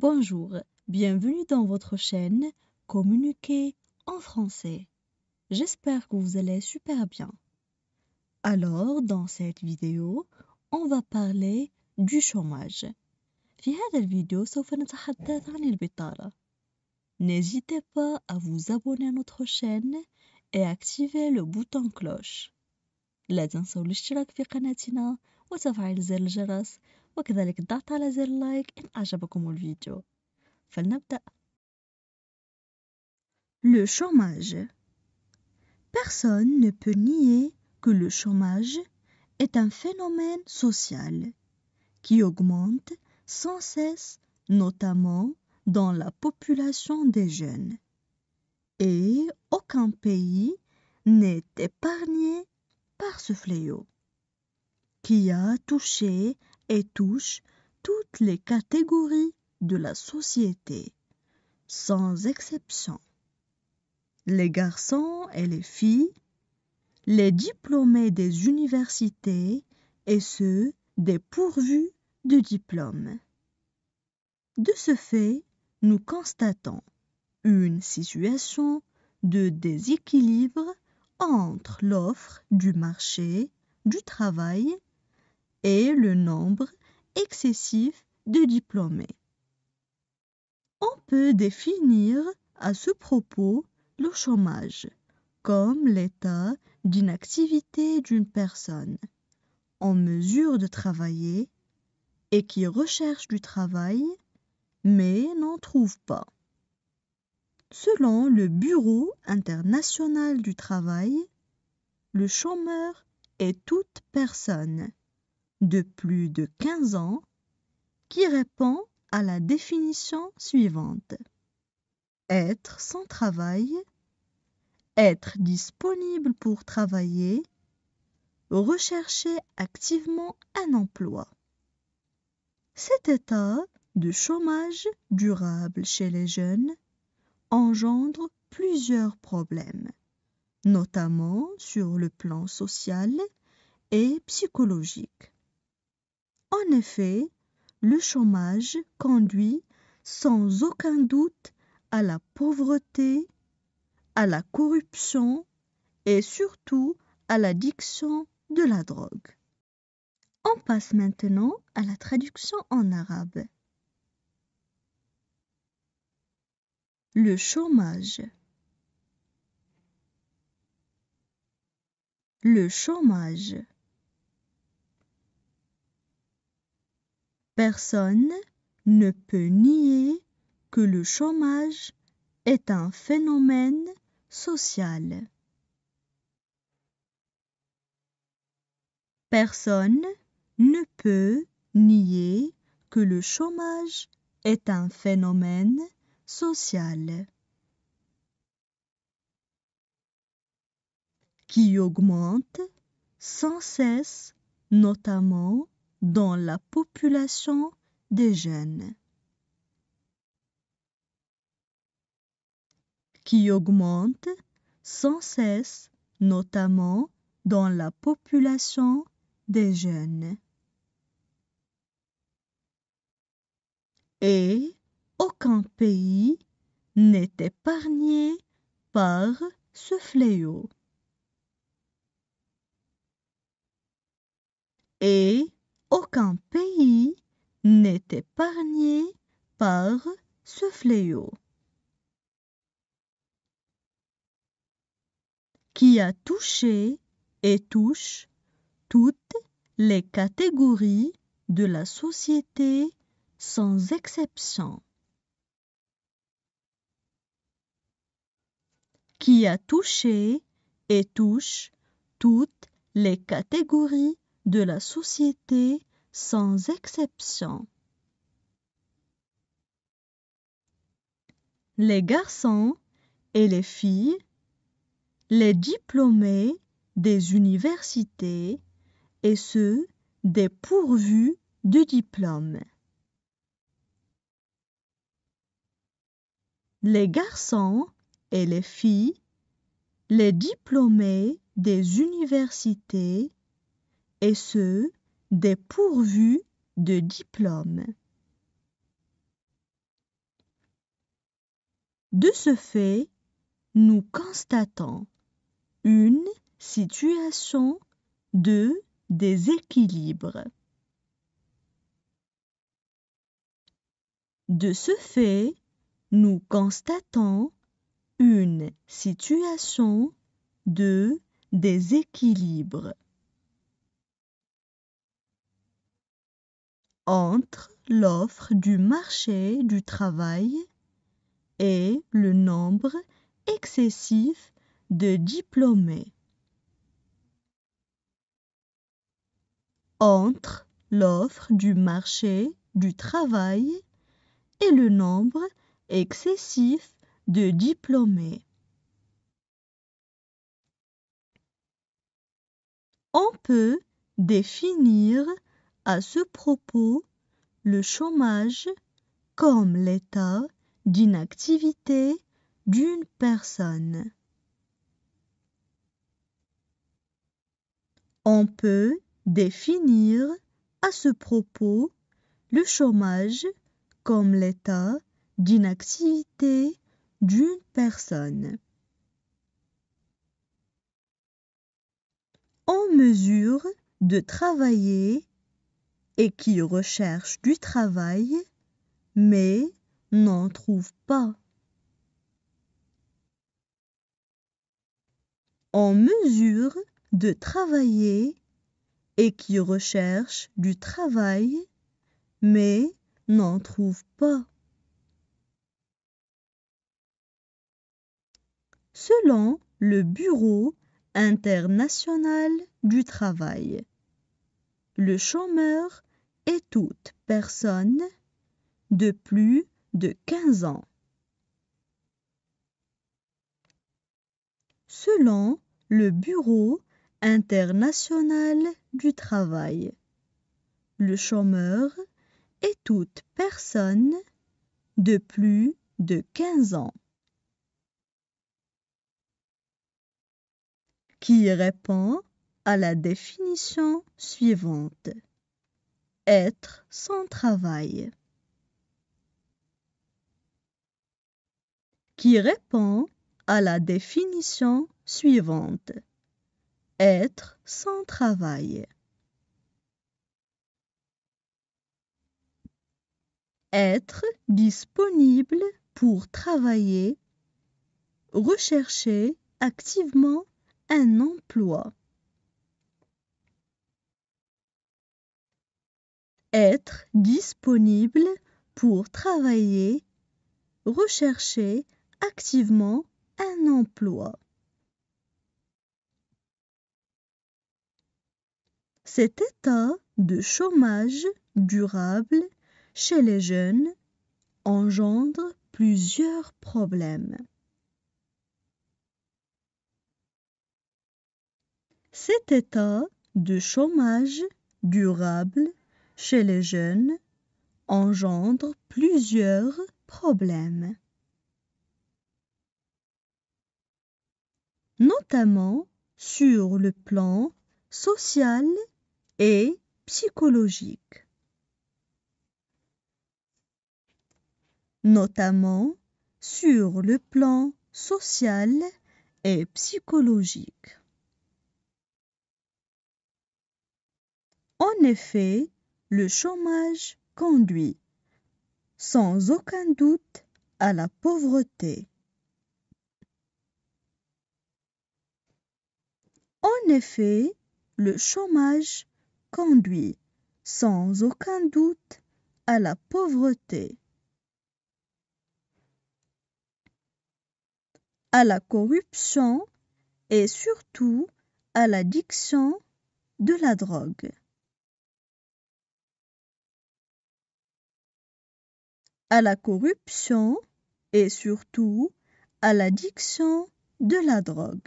Bonjour, bienvenue dans votre chaîne Communiquer en français. J'espère que vous allez super bien. Alors, dans cette vidéo, on va parler du chômage. في هذا الفيديو سوف نتحدث عن N'hésitez pas à vous abonner à notre chaîne et activer le bouton cloche. لا تنسوا الاشتراك في قناتنا وتفعيل زر الجرس le chômage Personne ne peut nier que le chômage est un phénomène social qui augmente sans cesse, notamment dans la population des jeunes. Et aucun pays n'est épargné par ce fléau qui a touché et touche toutes les catégories de la société, sans exception. Les garçons et les filles, les diplômés des universités et ceux des de diplômes. De ce fait, nous constatons une situation de déséquilibre entre l'offre du marché du travail et le nombre excessif de diplômés. On peut définir à ce propos le chômage comme l'état d'inactivité d'une personne en mesure de travailler et qui recherche du travail mais n'en trouve pas. Selon le Bureau international du travail, le chômeur est toute personne de plus de 15 ans qui répond à la définition suivante. Être sans travail, être disponible pour travailler, rechercher activement un emploi. Cet état de chômage durable chez les jeunes engendre plusieurs problèmes, notamment sur le plan social et psychologique. En effet, le chômage conduit sans aucun doute à la pauvreté, à la corruption et surtout à l'addiction de la drogue. On passe maintenant à la traduction en arabe. Le chômage. Le chômage. Personne ne peut nier que le chômage est un phénomène social. Personne ne peut nier que le chômage est un phénomène social qui augmente sans cesse, notamment dans la population des jeunes, qui augmente sans cesse, notamment dans la population des jeunes. Et aucun pays n'est épargné par ce fléau. Et aucun pays n'est épargné par ce fléau, qui a touché et touche toutes les catégories de la société sans exception. qui a touché et touche toutes les catégories de la société sans exception. Les garçons et les filles, les diplômés des universités et ceux des pourvus de diplôme. Les garçons et les filles, les diplômés des universités et ceux dépourvus de diplômes. De ce fait, nous constatons une situation de déséquilibre. De ce fait, nous constatons une situation de déséquilibre. entre l'offre du marché du travail et le nombre excessif de diplômés. Entre l'offre du marché du travail et le nombre excessif de diplômés. On peut définir à ce propos le chômage comme l'état d'inactivité d'une personne. On peut définir à ce propos le chômage comme l'état d'inactivité d'une personne. En mesure de travailler et qui recherche du travail mais n'en trouve pas. En mesure de travailler et qui recherche du travail mais n'en trouve pas. Selon le Bureau international du travail, le chômeur et toute personne de plus de 15 ans. Selon le Bureau international du travail, le chômeur est toute personne de plus de 15 ans. qui répond à la définition suivante être sans travail. Qui répond à la définition suivante. Être sans travail. Être disponible pour travailler, rechercher activement un emploi. être disponible pour travailler, rechercher activement un emploi. Cet état de chômage durable chez les jeunes engendre plusieurs problèmes. Cet état de chômage durable chez les jeunes engendre plusieurs problèmes, notamment sur le plan social et psychologique. notamment sur le plan social et psychologique. En effet, le chômage conduit sans aucun doute à la pauvreté. En effet, le chômage conduit sans aucun doute à la pauvreté, à la corruption et surtout à l'addiction de la drogue. à la corruption et surtout à l'addiction de la drogue.